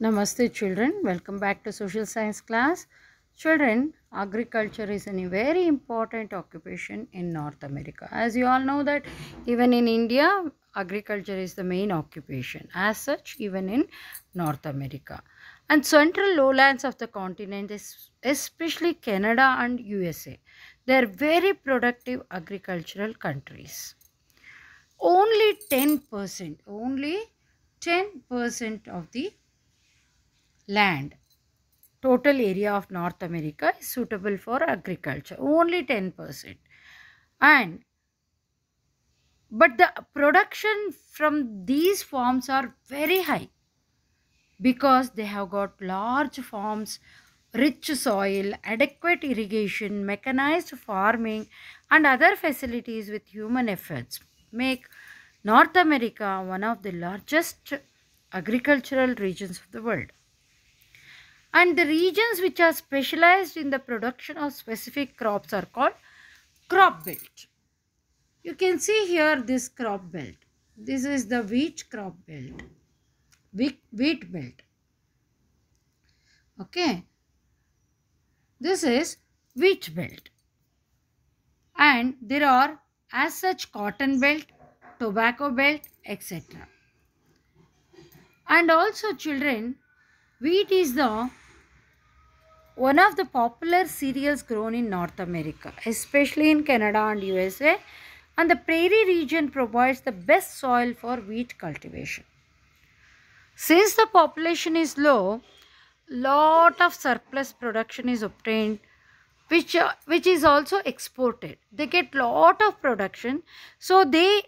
Namaste children, welcome back to social science class. Children, agriculture is a very important occupation in North America. As you all know that even in India, agriculture is the main occupation. As such, even in North America. And central lowlands of the continent, especially Canada and USA, they are very productive agricultural countries. Only 10%, only 10% of the land. Total area of North America is suitable for agriculture, only 10%. And but the production from these farms are very high because they have got large farms rich soil, adequate irrigation, mechanized farming and other facilities with human efforts make North America one of the largest agricultural regions of the world and the regions which are specialized in the production of specific crops are called crop belt. You can see here this crop belt. This is the wheat crop belt, wheat, belt. Okay. This is wheat belt. And there are as such cotton belt, tobacco belt, etc. And also children, wheat is the one of the popular cereals grown in North America, especially in Canada and USA, and the prairie region provides the best soil for wheat cultivation. Since the population is low, lot of surplus production is obtained which uh, which is also exported they get lot of production so they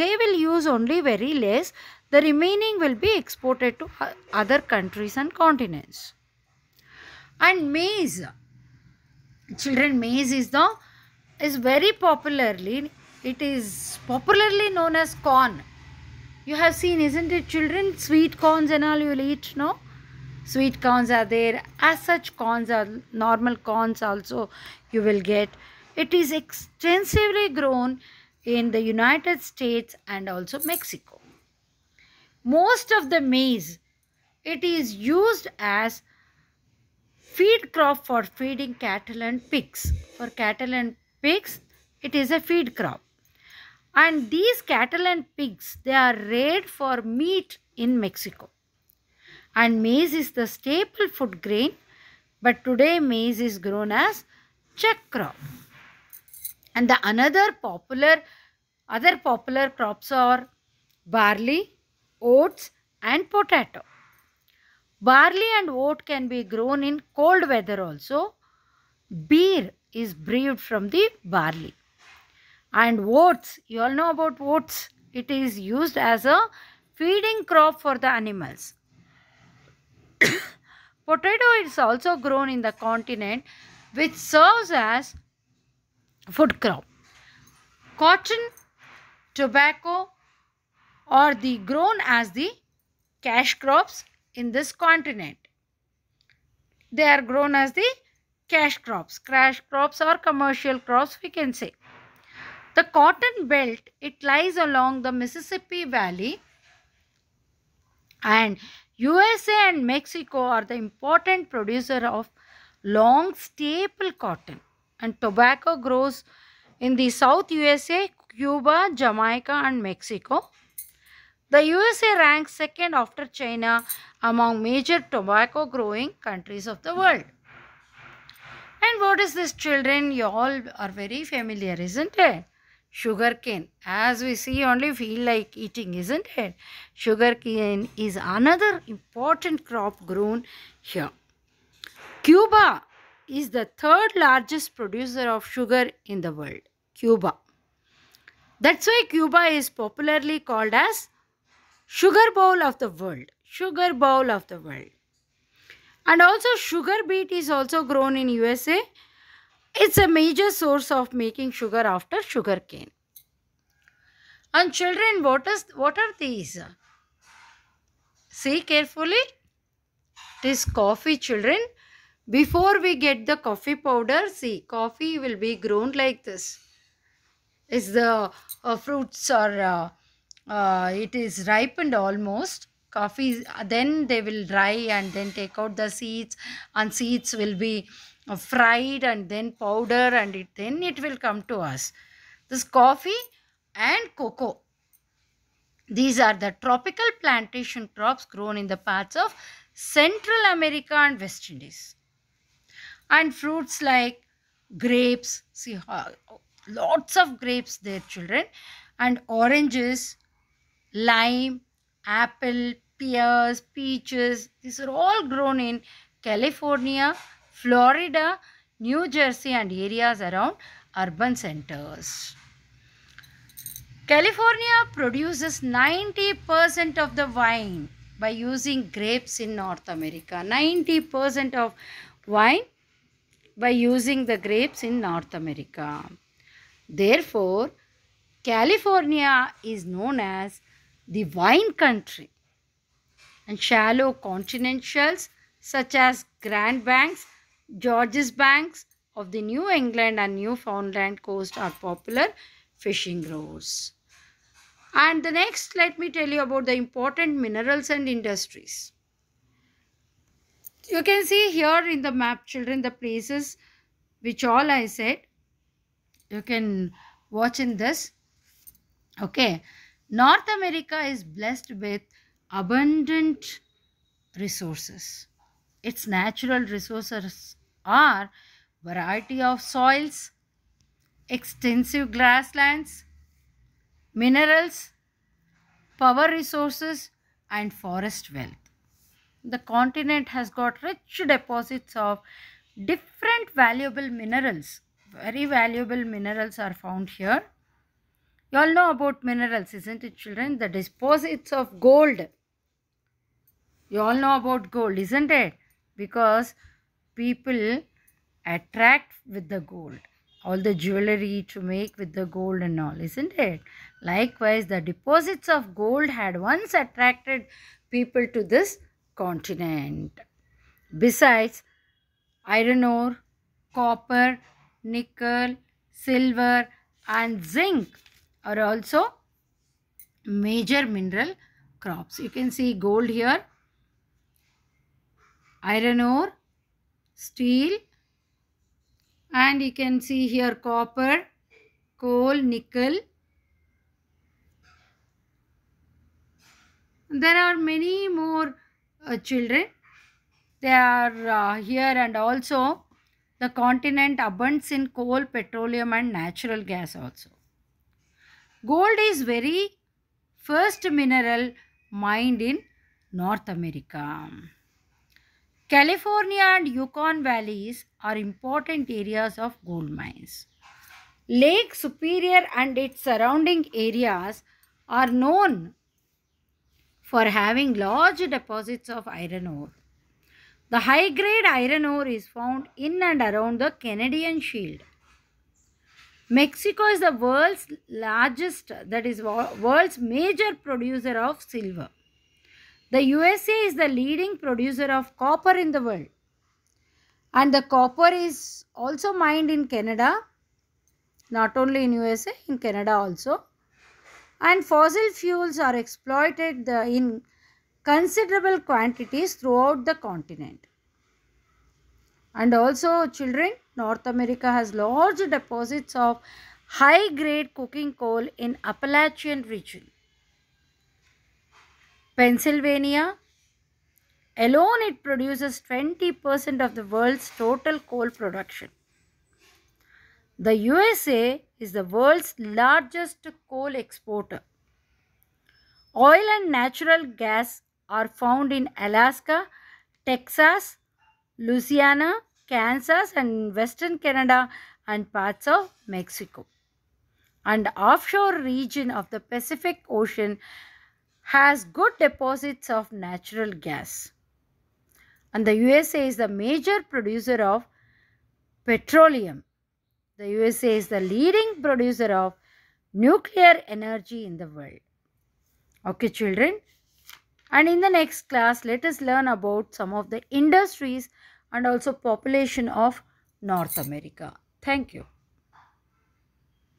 they will use only very less the remaining will be exported to other countries and continents and maize children maize is the is very popularly it is popularly known as corn you have seen isn't it children sweet corns and all you will eat no sweet corns are there as such corns are normal corns also you will get it is extensively grown in the united states and also mexico most of the maize it is used as feed crop for feeding cattle and pigs. For cattle and pigs, it is a feed crop. And these cattle and pigs, they are reared for meat in Mexico. And maize is the staple food grain, but today maize is grown as check crop. And the another popular, other popular crops are barley, oats and potato. Barley and oat can be grown in cold weather also. Beer is brewed from the barley. And oats, you all know about oats. It is used as a feeding crop for the animals. Potato is also grown in the continent which serves as food crop. Cotton, tobacco or the grown as the cash crops in this continent. They are grown as the cash crops, cash crops or commercial crops we can say. The cotton belt, it lies along the Mississippi Valley and USA and Mexico are the important producer of long staple cotton and tobacco grows in the South USA, Cuba, Jamaica and Mexico. The USA ranks second after China among major tobacco growing countries of the world. And what is this children? You all are very familiar, isn't it? Sugar cane. As we see only feel like eating, isn't it? Sugar cane is another important crop grown here. Cuba is the third largest producer of sugar in the world. Cuba. That's why Cuba is popularly called as sugar bowl of the world sugar bowl of the world and also sugar beet is also grown in usa it's a major source of making sugar after sugar cane and children what is what are these see carefully this coffee children before we get the coffee powder see coffee will be grown like this is the uh, fruits are uh, uh, it is ripened almost coffee uh, then they will dry and then take out the seeds and seeds will be uh, fried and then powder and it, then it will come to us this coffee and cocoa these are the tropical plantation crops grown in the parts of Central America and West Indies. And fruits like grapes, see how, uh, lots of grapes there children and oranges lime, apple, pears, peaches. These are all grown in California, Florida, New Jersey and areas around urban centers. California produces 90% of the wine by using grapes in North America. 90% of wine by using the grapes in North America. Therefore, California is known as the wine country. And shallow continentals, such as Grand Banks, George's Banks of the New England and Newfoundland coast are popular fishing grounds. And the next, let me tell you about the important minerals and industries. You can see here in the map, children, the places which all I said. You can watch in this. Okay. North America is blessed with abundant resources. Its natural resources are variety of soils, extensive grasslands, minerals, power resources and forest wealth. The continent has got rich deposits of different valuable minerals. Very valuable minerals are found here you all know about minerals, isn't it children? The deposits of gold. You all know about gold, isn't it? Because people attract with the gold. All the jewelry to make with the gold and all, isn't it? Likewise, the deposits of gold had once attracted people to this continent. Besides, iron ore, copper, nickel, silver and zinc are also major mineral crops. You can see gold here, iron ore, steel and you can see here copper, coal, nickel. There are many more uh, children. They are uh, here and also the continent abounds in coal, petroleum and natural gas also. Gold is very first mineral mined in North America. California and Yukon valleys are important areas of gold mines. Lake Superior and its surrounding areas are known for having large deposits of iron ore. The high-grade iron ore is found in and around the Canadian Shield. Mexico is the world's largest, that is world's major producer of silver. The USA is the leading producer of copper in the world. And the copper is also mined in Canada, not only in USA, in Canada also. And fossil fuels are exploited uh, in considerable quantities throughout the continent and also children north america has large deposits of high grade cooking coal in appalachian region pennsylvania alone it produces 20% of the world's total coal production the usa is the world's largest coal exporter oil and natural gas are found in alaska texas Louisiana, Kansas, and Western Canada, and parts of Mexico. And offshore region of the Pacific Ocean has good deposits of natural gas. And the USA is the major producer of petroleum. The USA is the leading producer of nuclear energy in the world. Okay, children. And in the next class, let us learn about some of the industries and also population of North America. Thank you.